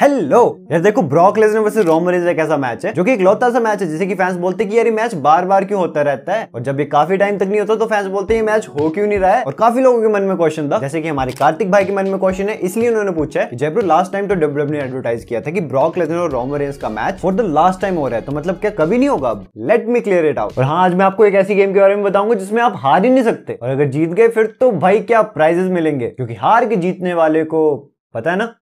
Hello यार देखो Brock Lesnar versus रोमरेज एक ऐसा मैच है जो कि इकलौता सा मैच है जिसे कि फैंस बोलते हैं कि यार ये मैच बार बार क्यों होता रहता है और जब ये काफी टाइम तक नहीं होता तो फैंस बोलते हैं ये मैच हो क्यों नहीं रहा है और काफी लोगों के मन में क्वेश्चन था जैसे कि हमारे कार्तिक भाई के मन में क्वेश्चन है इसलिए उन्होंने पूछा है जयपुर लास्ट टाइम तो डब्ल्यू e ने एडवर्टाइज किया था कि ब्रॉक लेजनर और रोमरेज का match for the last time हो रहा है तो मतलब क्या कभी नहीं होगा अब let me clear it out और हाँ आज मैं आपको एक ऐसी गेम के बारे में बताऊंगा जिसमें आप हार ही नहीं सकते और अगर जीत गए फिर तो भाई क्या प्राइजेस मिलेंगे क्योंकि हार के जीतने वाले को पता है ना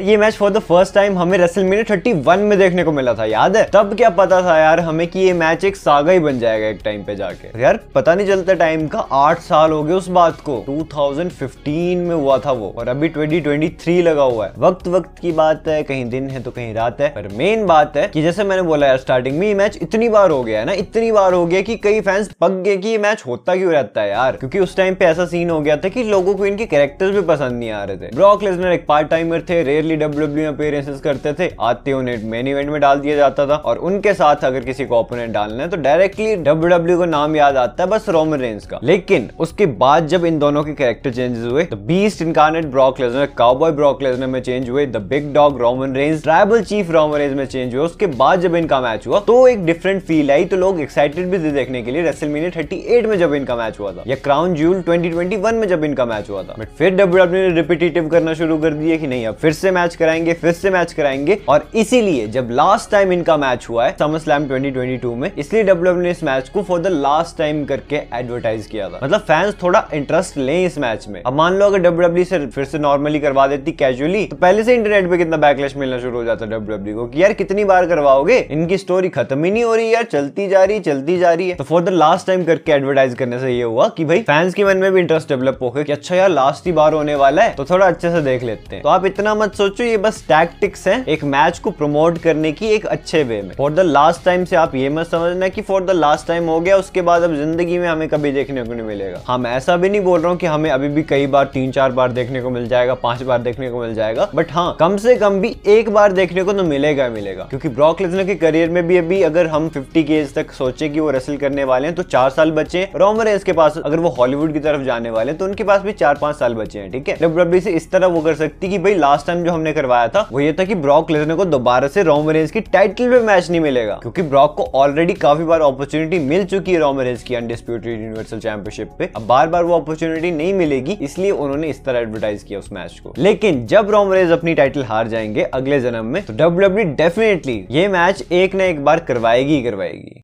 ये match for the first time हमें रेसल थर्टी वन में देखने को मिला था याद है तब क्या पता था यार हमें कि ये मैच एक सागा ही बन जाएगा एक टाइम पे जाके यार पता नहीं चलता टाइम का आठ साल हो गए उस बात को 2015 में हुआ था वो और अभी 2023 लगा हुआ है वक्त वक्त की बात है कहीं दिन है तो कहीं रात है पर मेन बात है की जैसे मैंने बोला यार स्टार्टिंग में ये मैच इतनी बार हो गया है ना इतनी बार हो गया की कई फैंस पक गए की ये मैच होता क्यों रहता है यार क्योंकि उस टाइम पे ऐसा सीन हो गया था की लोगों को इनके कैरेक्टर भी पसंद नहीं आ रहे थे ब्रॉक लेजनर एक पार्ट टाइमर थे रेयरली डब्ल्यू अपीयरेंसेस करते थे आते तो उन्हें मेन इवेंट में डाल दिया जाता था और उनके साथ अगर किसी को ओपोनेंट डालना है तो डायरेक्टली डब्ल्यू का नाम याद आता है बस रोमन रेंस का लेकिन उसके बाद जब इन दोनों के कैरेक्टर चेंजेस हुए तो beast incarnate Brock Lesnar cowboy Brock Lesnar में चेंज हुए the big dog Roman Reigns tribal chief Roman Reigns में चेंज हुए उसके बाद जब इनका मैच हुआ तो एक डिफरेंट फील आई तो लोग एक्साइटेड भी थे देखने के लिए रेसल रेसलमीनिया 38 में जब इनका मैच हुआ था या क्राउन जूल 2021 में जब इनका मैच हुआ था बट फिर डब्ल्यू e ने रिपीटेटिव करना शुरू कर दिया कि नहीं अब फिर से से मैच कराएंगे फिर से मैच कराएंगे और इसीलिए जब लास्ट टाइम इनका मैच हुआ है समर स्लैम 2022 में इसलिए डब्ल्यू e ने इस मैच को फॉर द लास्ट टाइम करके एडवर्टाइज किया था मतलब फैंस थोड़ा इंटरेस्ट लें इस मैच में अब मान लो अगर डब्ल्यू e से फिर से नॉर्मली करवा देती कैजुअली तो पहले से इंटरनेट पे कितना बैकलेश मिलना शुरू हो जाता डब्ल्यू e को कि यार कितनी बार करवाओगे इनकी स्टोरी खत्म ही नहीं हो रही यार चलती जा रही चलती जा रही है तो फॉर द लास्ट टाइम करके एडवर्टाइज करने से ये हुआ कि भाई फैंस के मन में भी इंटरेस्ट डेवलप हो गया कि अच्छा यार लास्ट ही बार होने वाला है तो थोड़ा अच्छे से देख लेते हैं तो आप इतना मत सोचो ये बस टैक्टिक्स हैं एक मैच को प्रमोट करने की एक अच्छे वे में फॉर द लास्ट टाइम से आप ये मत समझना कि फॉर द लास्ट टाइम हो गया उसके बाद अब जिंदगी में हमें कभी देखने को नहीं मिलेगा हाँ ऐसा भी नहीं बोल रहा हूँ की हमें अभी भी कई बार तीन चार बार देखने को मिल जाएगा पांच बार देखने को मिल जाएगा बट हाँ कम से कम भी एक बार देखने को तो मिलेगा मिलेगा क्योंकि ब्रॉक लेसनर के करियर में भी अभी अगर हम फिफ्टी के तक सोचे की वो रेसल करने वाले हैं तो चार साल बचे हैं रोमर के पास अगर वो हॉलीवुड की तरफ जाने वाले हैं तो उनके पास भी चार पांच साल बचे हैं ठीक है से इस तरह वो कर सकती कि भाई लास्ट टाइम टाइम जो हमने करवाया था वो ये था कि ब्रॉक लेजनर को दोबारा से रोम रेंज की टाइटल पे मैच नहीं मिलेगा क्योंकि ब्रॉक को ऑलरेडी काफी बार अपॉर्चुनिटी मिल चुकी है रोम रेंज की अनडिस्प्यूटेड यूनिवर्सल चैंपियनशिप पे अब बार बार वो अपॉर्चुनिटी नहीं मिलेगी इसलिए उन्होंने इस तरह एडवर्टाइज किया उस मैच को लेकिन जब रोम रेंज अपनी टाइटल हार जाएंगे अगले जन्म में तो डब्ल्यू डेफिनेटली e ये मैच एक ना एक बार करवाएगी करवाएगी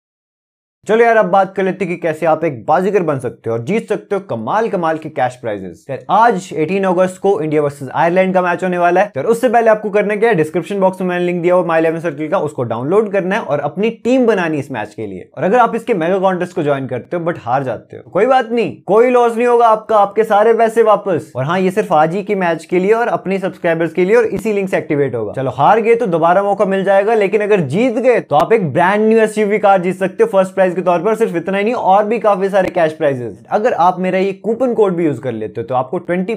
चलो यार अब बात कर लेते कि कैसे आप एक बाजीगर बन सकते हो और जीत सकते हो कमाल कमाल के कैश प्राइजेस आज 18 अगस्त को इंडिया वर्सेस आयरलैंड का मैच होने वाला है उससे पहले आपको करना क्या है डिस्क्रिप्शन बॉक्स में मैंने लिंक दिया हुआ माई इलेवन सर्किल का उसको डाउनलोड करना है और अपनी टीम बनानी इस मैच के लिए और अगर आप इसके मेगा कॉन्टेस्ट को ज्वाइन करते हो बट हार जाते हो कोई बात नहीं कोई लॉस नहीं होगा आपका आपके सारे पैसे वापस और हाँ ये सिर्फ आज ही के मैच के लिए और अपने सब्सक्राइबर्स के लिए और इसी लिंक से एक्टिवेट होगा चलो हार गए तो दोबारा मौका मिल जाएगा लेकिन अगर जीत गए तो आप एक ब्रांड न्यू एस कार जीत सकते हो फर्स्ट प्राइज प्राइज के तौर पर सिर्फ इतना ही नहीं और भी काफी सारे कैश प्राइजेस अगर आप मेरा ये कूपन कोड भी यूज कर लेते हो तो आपको ट्वेंटी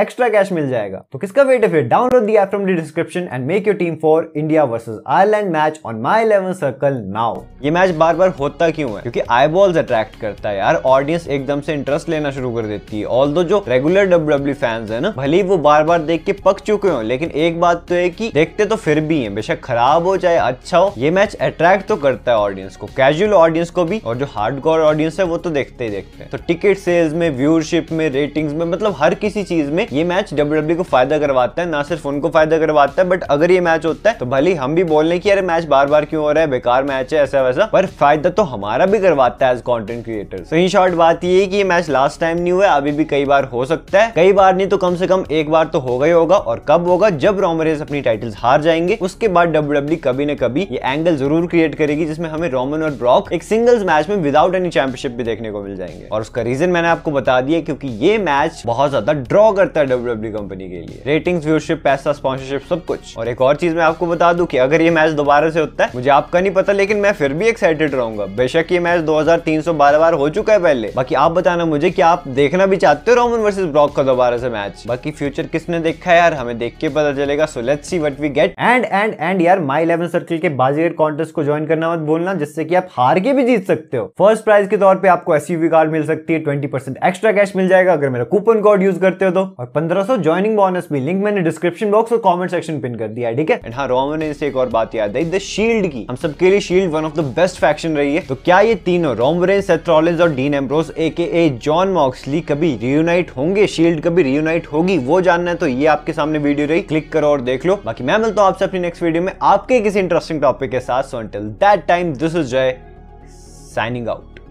एक्स्ट्रा कैश मिल जाएगा तो किसका वेट है फिर download the from the description and make your team for India versus Ireland match on My Eleven Circle now ये मैच बार बार होता क्यों है क्योंकि आई बॉल्स अट्रैक्ट करता है यार ऑडियंस एकदम से इंटरेस्ट लेना शुरू कर देती है ऑल जो रेगुलर डब्ल्यू फैंस है ना भले वो बार बार देख के पक चुके हो लेकिन एक बात तो है कि देखते तो फिर भी है बेशक खराब हो चाहे अच्छा हो ये मैच अट्रैक्ट तो करता है ऑडियंस को कैजुअल ऑडियंस को भी और जो हार्ड ऑडियंस है वो तो देखते ही देखते हैं तो टिकट सेल्स में व्यूअरशिप में रेटिंग्स में मतलब हर किसी चीज में ये मैच डब्ल्यू e को फायदा करवाता है ना सिर्फ उनको फायदा करवाता है बट अगर ये मैच होता है तो भले हम भी बोल रहे कि अरे मैच बार बार क्यों हो रहा है बेकार मैच है ऐसा वैसा पर फायदा तो हमारा भी करवाता है एज कॉन्टेंट क्रिएटर सही शॉर्ट बात ये है कि ये मैच लास्ट टाइम नहीं हुआ अभी भी कई बार हो सकता है कई बार नहीं तो कम से कम एक बार तो होगा ही होगा और कब होगा जब रोमरेज अपनी टाइटल्स हार जाएंगे उसके बाद डब्ल्यू e कभी ना कभी ये एंगल जरूर क्रिएट करेगी जिसमें हमें रोमन और ब्रॉक एक सिंगल सिंगल्स मैच में विदाउट एनी चैंपियनशिप भी देखने को मिल जाएंगे और उसका रीजन मैंने आपको बता दिया क्योंकि ये मैच बहुत ज्यादा ड्रॉ करता है डब्ल्यू कंपनी e के लिए रेटिंग व्यूशिप पैसा स्पॉन्सरशिप सब कुछ और एक और चीज मैं आपको बता दू की अगर ये मैच दोबारा से होता है मुझे आपका नहीं पता लेकिन मैं फिर भी एक्साइटेड रहूंगा बेशक ये मैच दो बार हो चुका है पहले बाकी आप बताना मुझे की आप देखना भी चाहते हो रोमन वर्सेज ब्रॉक का दोबारा से मैच बाकी फ्यूचर किसने देखा है यार हमें देख के पता चलेगा so let's see what we get and and and यार माई इलेवन सर्किल के बाजीगेट कॉन्टेस्ट को ज्वाइन करना मत भूलना जिससे कि आप हार के भी जीत जीत सकते हो फर्स्ट प्राइज के तौर पे आपको एस यू कार मिल सकती है ट्वेंटी परसेंट एक्स्ट्रा कैश मिल जाएगा अगर मेरा कूपन कोड यूज करते हो तो और पंद्रह सौ ज्वाइनिंग बोनस भी लिंक मैंने डिस्क्रिप्शन बॉक्स और कॉमेंट सेक्शन पिन कर दिया है ठीक है एंड हाँ रोमन ने इसे एक और बात याद आई द शील्ड की हम सबके लिए shield one of the best faction रही है तो क्या ये तीनों रोमरे सेथ्रॉलिन और dean Ambrose A K A Jon Moxley कभी रियूनाइट होंगे शील्ड कभी रियूनाइट होगी वो जानना है तो ये आपके सामने वीडियो रही क्लिक करो और देख लो बाकी मैं मिलता हूँ आपसे अपनी नेक्स्ट वीडियो में आपके किसी इंटरेस्टिंग टॉपिक के साथ so until that time this is Jay signing out.